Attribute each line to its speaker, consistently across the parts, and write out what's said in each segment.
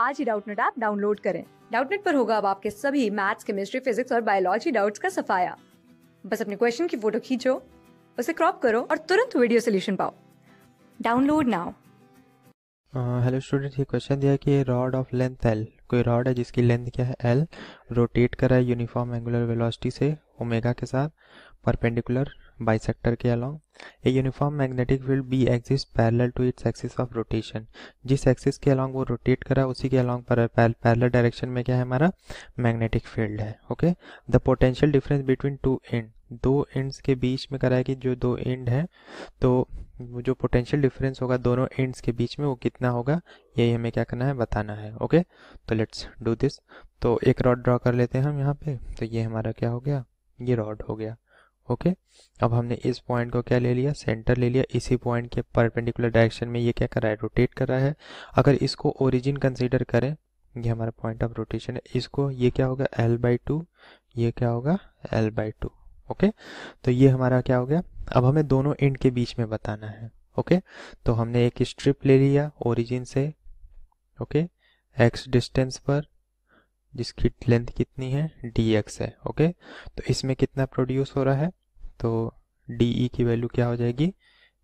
Speaker 1: आज ही Doubtnut app download करें डाउटनेट पर होगा अब आपके सभी मैथ्स केमिस्ट्री फिजिक्स और बायोलॉजी डाउट्स का सफाया बस अपने क्वेश्चन की फोटो खींचो उसे क्रॉप करो और तुरंत वीडियो सोल्यूशन पाओ डाउनलोड नाउ
Speaker 2: हेलो स्टूडेंट ये क्वेश्चन दिया कि रॉड ऑफ लेंथ एल कोई रॉड है जिसकी लेंथ क्या है एल रोटेट कर रहा है यूनिफॉर्म एंगुलर वेलोसिटी से ओमेगा के साथ परपेंडिकुलर बाइसेक्टर के along a uniform magnetic field B axis parallel to its axis of rotation जिस एक्सिस के अलॉन्ग वो रोटेट करा उसी के अलॉन्ग पर पैरेलल डायरेक्शन में क्या है हमारा मैग्नेटिक फील्ड है okay the potential difference between two end दो एंड्स के बीच में करा है कि जो दो एंड है तो जो पोटेंशियल डिफरेंस होगा दोनों एंड्स के बीच में वो कितना होगा यही हमें क्या करना है बताना है ओके तो लेट्स डू दिस तो एक रॉड ड्रॉ कर लेते हैं हम यहाँ पे तो ये हमारा क्या हो गया ये रॉड हो गया ओके अब हमने इस पॉइंट को क्या ले लिया सेंटर ले लिया इसी पॉइंट के परपेंडिकुलर डायरेक्शन में ये क्या कर रहा है रोटेट कर रहा है अगर इसको ओरिजिन कंसिडर करें ये हमारा पॉइंट ऑफ रोटेशन है इसको ये क्या होगा एल बाई टू ये क्या होगा एल बाई टू ओके तो ये हमारा क्या हो गया अब हमें दोनों एंड के बीच में बताना है ओके तो हमने एक स्ट्रिप ले लिया ओरिजिन से ओके एक्स डिस्टेंस पर जिसकी लेंथ कितनी है डी एक्स है ओके तो इसमें कितना प्रोड्यूस हो रहा है तो डी ई e की वैल्यू क्या हो जाएगी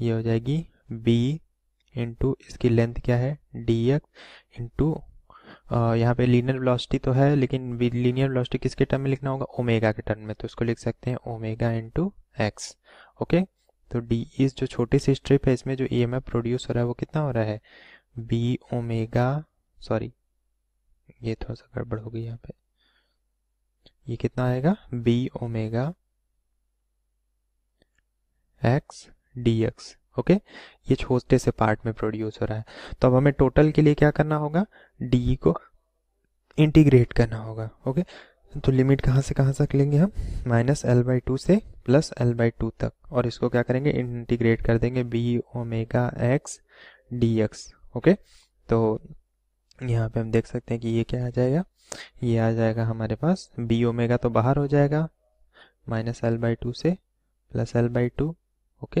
Speaker 2: ये हो जाएगी बी इंटू इसकी लेंथ क्या है डी एक्स इंटू यहाँ पे लीनियर वेलोसिटी तो है लेकिन लीनियर वेलोसिटी किसके टर्म में लिखना होगा ओमेगा के टर्म में तो इसको लिख सकते हैं ओमेगा इंटू एक्स ओके तो डी e इस जो छोटी सी स्ट्रिप है इसमें जो ई एम एफ प्रोड्यूस हो रहा है वो कितना हो रहा है बी ओमेगा सॉरी ये थोड़ा सा गड़बड़ हो गई यहाँ पे ये कितना आएगा B omega x d x okay ये छोटे से पार्ट में प्रोड्यूस हो रहा है तो अब हमें टोटल के लिए क्या करना होगा डी को इंटीग्रेट करना होगा ओके तो लिमिट कहाँ से कहाँ तक लेंगे हम माइनस एल बाई टू से प्लस एल बाई टू तक और इसको क्या करेंगे इंटीग्रेट कर देंगे B omega x d x okay तो यहाँ पे हम देख सकते हैं कि ये क्या आ जाएगा ये आ जाएगा हमारे पास बी ओमेगा तो बाहर हो जाएगा माइनस एल बाई टू से plus L by two okay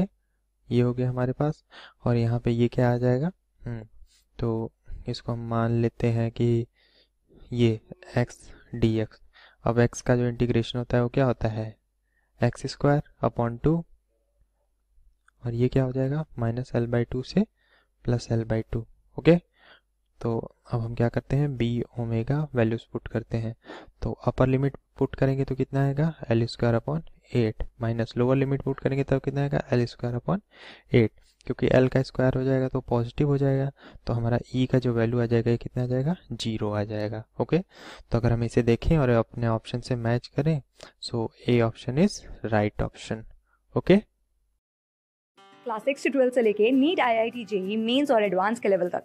Speaker 2: ये हो गया हमारे पास और यहाँ पे ये क्या आ जाएगा हम्म, तो इसको हम मान लेते हैं कि ये एक्स डी एक्स अब एक्स का जो इंटीग्रेशन होता है वो क्या होता है एक्स स्क्वायर अपॉन टू और ये क्या हो जाएगा माइनस एल बाई टू से plus L by two okay तो अब हम क्या करते हैं बी ओमेगा वैल्यूज पुट करते हैं तो अपर लिमिट पुट करेंगे तो कितना आएगा L square upon eight minus lower limit put करेंगे तब तो कितना आएगा एल स्क्वायर अपॉन एट क्योंकि एल का स्क्वायर हो जाएगा तो पॉजिटिव हो जाएगा तो हमारा ई e का जो वैल्यू आ जाएगा कितना आ जाएगा जीरो आ जाएगा ओके तो अगर हम इसे देखें और अपने ऑप्शन से मैच करें so A option is right option okay
Speaker 1: class six से ट्वेल्व से लेके NEET I I T JEE mains और एडवांस के लेवल तक